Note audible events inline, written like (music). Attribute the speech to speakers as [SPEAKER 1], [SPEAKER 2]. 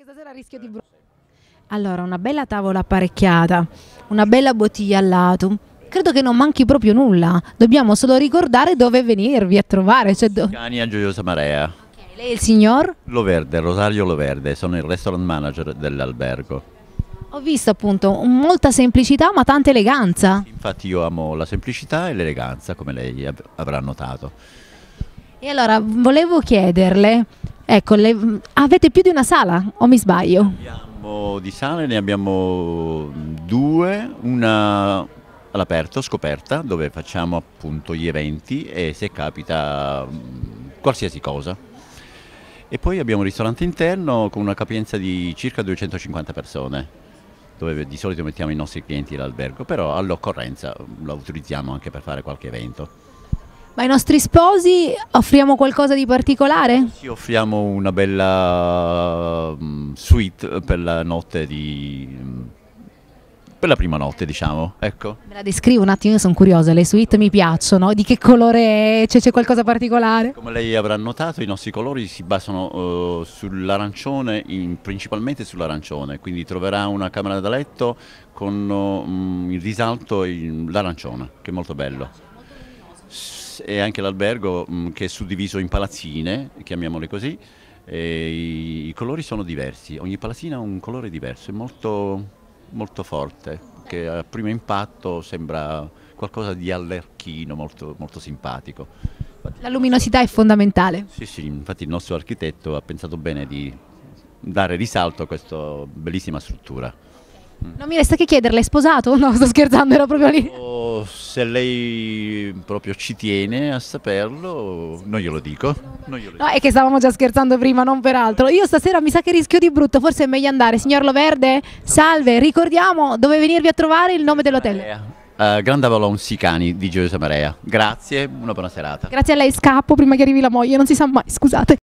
[SPEAKER 1] perché stasera rischio di bruciare. Allora, una bella tavola apparecchiata, una bella bottiglia al lato. Credo che non manchi proprio nulla. Dobbiamo solo ricordare dove venirvi a trovare. Cioè do...
[SPEAKER 2] Cani a Gioiosa Marea.
[SPEAKER 1] Okay, lei è il signor?
[SPEAKER 2] Loverde, Rosario Loverde, sono il restaurant manager dell'albergo.
[SPEAKER 1] Ho visto appunto molta semplicità ma tanta eleganza.
[SPEAKER 2] Infatti io amo la semplicità e l'eleganza, come lei av avrà notato.
[SPEAKER 1] E allora volevo chiederle Ecco, le, mm, avete più di una sala o mi sbaglio?
[SPEAKER 2] Abbiamo, di sale ne abbiamo due, una all'aperto, scoperta, dove facciamo appunto gli eventi e se capita mm, qualsiasi cosa. E poi abbiamo un ristorante interno con una capienza di circa 250 persone, dove di solito mettiamo i nostri clienti all'albergo, però all'occorrenza mm, lo utilizziamo anche per fare qualche evento.
[SPEAKER 1] Ma ai nostri sposi offriamo qualcosa di particolare?
[SPEAKER 2] Sì, offriamo una bella mm, suite per la notte di mm, per la prima notte, diciamo. Ecco.
[SPEAKER 1] Me la descrivo un attimo, io sono curiosa, le suite mi piacciono, di che colore c'è, c'è qualcosa particolare?
[SPEAKER 2] Come lei avrà notato, i nostri colori si basano uh, sull'arancione, principalmente sull'arancione, quindi troverà una camera da letto con uh, il risalto l'arancione, che è molto bello e anche l'albergo mm, che è suddiviso in palazzine, chiamiamole così, i, i colori sono diversi, ogni palazzina ha un colore diverso, è molto, molto forte, che a primo impatto sembra qualcosa di allerchino, molto, molto simpatico. Infatti,
[SPEAKER 1] la luminosità è fondamentale.
[SPEAKER 2] Sì, sì, infatti il nostro architetto ha pensato bene di dare risalto a questa bellissima struttura.
[SPEAKER 1] Non mi resta che chiederle, è sposato? (laughs) No, sto scherzando, ero proprio lì.
[SPEAKER 2] Oh, se lei proprio ci tiene a saperlo, non glielo dico. Non glielo
[SPEAKER 1] dico. No, è che stavamo già scherzando prima, non per altro. Io stasera mi sa che rischio di brutto, forse è meglio andare. Signor Loverde, salve, ricordiamo dove venirvi a trovare il nome dell'hotel.
[SPEAKER 2] Uh, eh, Grande Avalon Sicani di Gioia Marea. Grazie, una buona serata.
[SPEAKER 1] Grazie a lei, scappo prima che arrivi la moglie, non si sa mai, scusate.